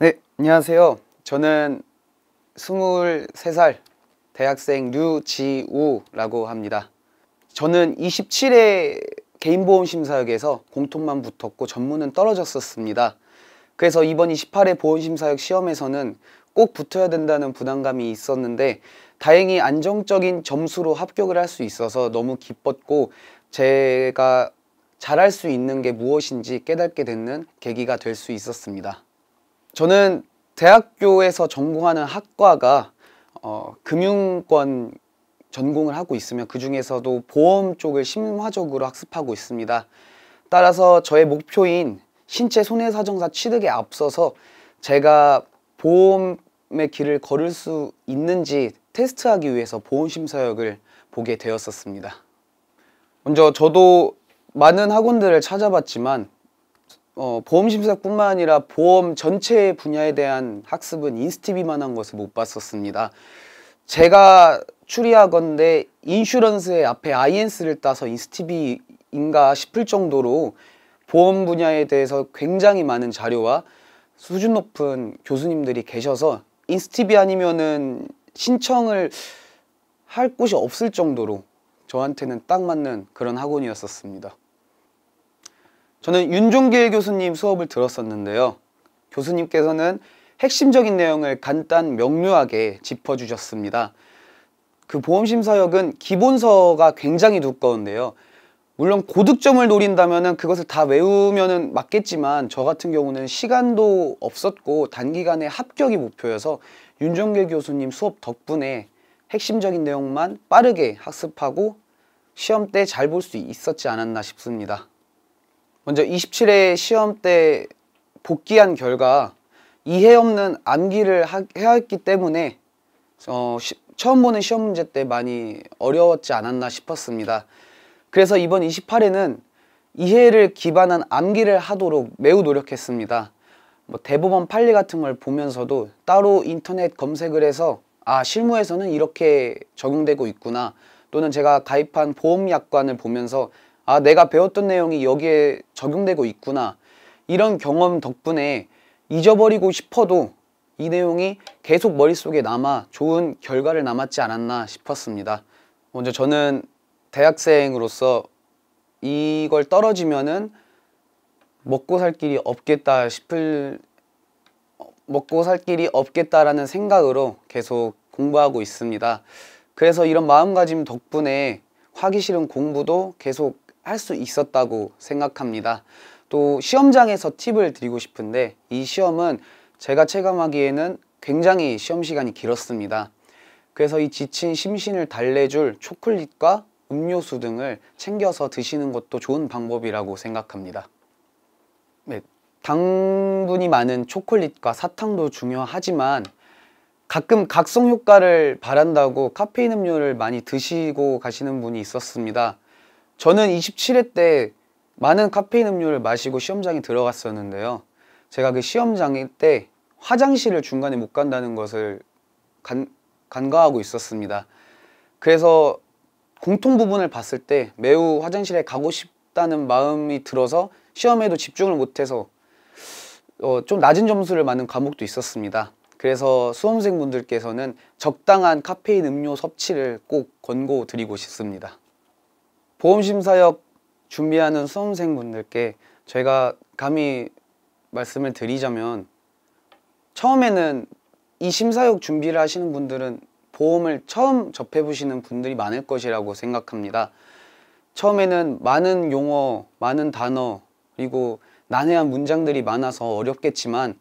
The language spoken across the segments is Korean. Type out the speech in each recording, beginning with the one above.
네, 안녕하세요. 저는 23살 대학생 류지우라고 합니다. 저는 27회 개인보험 심사역에서 공통만 붙었고 전문은 떨어졌었습니다. 그래서 이번 28회 보험심사역 시험에서는 꼭 붙어야 된다는 부담감이 있었는데 다행히 안정적인 점수로 합격을 할 수 있어서 너무 기뻤고 제가 잘할 수 있는 게 무엇인지 깨닫게 되는 계기가 될 수 있었습니다. 저는 대학교에서 전공하는 학과가 어, 금융권 전공을 하고 있으며 그 중에서도 보험 쪽을 심화적으로 학습하고 있습니다. 따라서 저의 목표인 신체 손해사정사 취득에 앞서서 제가 보험의 길을 걸을 수 있는지 테스트하기 위해서 보험심사역을 보게 되었었습니다. 먼저 저도 많은 학원들을 찾아봤지만 어, 보험 심사뿐만 아니라 보험 전체 분야에 대한 학습은 인스티비만한 것을 못 봤었습니다. 제가 추리하건데 인슈런스의 앞에 INS를 따서 인스티비인가 싶을 정도로 보험 분야에 대해서 굉장히 많은 자료와 수준 높은 교수님들이 계셔서 인스티비 아니면은 신청을 할 곳이 없을 정도로 저한테는 딱 맞는 그런 학원이었었습니다. 저는 윤종길 교수님 수업을 들었었는데요. 교수님께서는 핵심적인 내용을 간단 명료하게 짚어주셨습니다. 그 보험심사역은 기본서가 굉장히 두꺼운데요. 물론 고득점을 노린다면 그것을 다 외우면 맞겠지만 저 같은 경우는 시간도 없었고 단기간에 합격이 목표여서 윤종길 교수님 수업 덕분에 핵심적인 내용만 빠르게 학습하고 시험 때 잘 볼 수 있었지 않았나 싶습니다. 먼저 27회 시험 때 복귀한 결과 이해 없는 암기를 하, 해야 기 때문에 어, 시, 처음 보는 시험 문제 때 많이 어려웠지 않았나 싶었습니다. 그래서 이번 28회는 이해를 기반한 암기를 하도록 매우 노력했습니다. 뭐 대법원 판례 같은 걸 보면서도 따로 인터넷 검색을 해서 아 실무에서는 이렇게 적용되고 있구나 또는 제가 가입한 보험약관을 보면서 아 내가 배웠던 내용이 여기에 적용되고 있구나 이런 경험 덕분에 잊어버리고 싶어도 이 내용이 계속 머릿속에 남아 좋은 결과를 남았지 않았나 싶었습니다 먼저 저는 대학생으로서 이걸 떨어지면은 먹고 살 길이 없겠다 싶을 먹고 살 길이 없겠다라는 생각으로 계속 공부하고 있습니다. 그래서 이런 마음가짐 덕분에 하기 싫은 공부도 계속 할수 있었다고 생각합니다. 또 시험장에서 팁을 드리고 싶은데 이 시험은 제가 체감하기에는 굉장히 시험 시간이 길었습니다. 그래서 이 지친 심신을 달래줄 초콜릿과 음료수 등을 챙겨서 드시는 것도 좋은 방법이라고 생각합니다. 네, 당분이 많은 초콜릿과 사탕도 중요하지만 가끔 각성 효과를 바란다고 카페인 음료를 많이 드시고 가시는 분이 있었습니다. 저는 27회 때 많은 카페인 음료를 마시고 시험장에 들어갔었는데요. 제가 그 시험장일 때 화장실을 중간에 못 간다는 것을 간, 간과하고 있었습니다. 그래서 공통 부분을 봤을 때 매우 화장실에 가고 싶다는 마음이 들어서 시험에도 집중을 못해서 어, 좀 낮은 점수를 받는 과목도 있었습니다. 그래서 수험생분들께서는 적당한 카페인 음료 섭취를 꼭 권고 드리고 싶습니다. 보험심사역 준비하는 수험생분들께 제가 감히 말씀을 드리자면 처음에는 이 심사역 준비를 하시는 분들은 보험을 처음 접해보시는 분들이 많을 것이라고 생각합니다. 처음에는 많은 용어, 많은 단어, 그리고 난해한 문장들이 많아서 어렵겠지만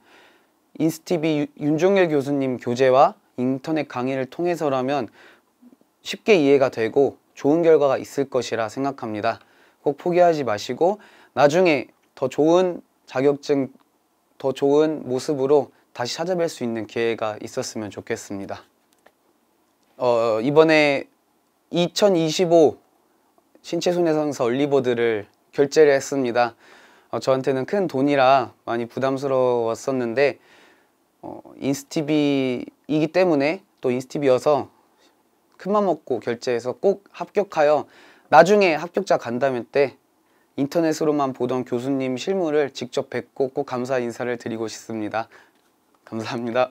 인스티비 윤종열 교수님 교재와 인터넷 강의를 통해서라면 쉽게 이해가 되고 좋은 결과가 있을 것이라 생각합니다. 꼭 포기하지 마시고 나중에 더 좋은 자격증, 더 좋은 모습으로 다시 찾아뵐 수 있는 기회가 있었으면 좋겠습니다. 어, 이번에 2025 신체손해성서 얼리보드를 결제를 했습니다. 어, 저한테는 큰 돈이라 많이 부담스러웠었는데 어, 인스티비이기 때문에 또 인스티비여서 큰맘 먹고 결제해서 꼭 합격하여 나중에 합격자 간담회 때 인터넷으로만 보던 교수님 실물을 직접 뵙고 꼭 감사 인사를 드리고 싶습니다. 감사합니다.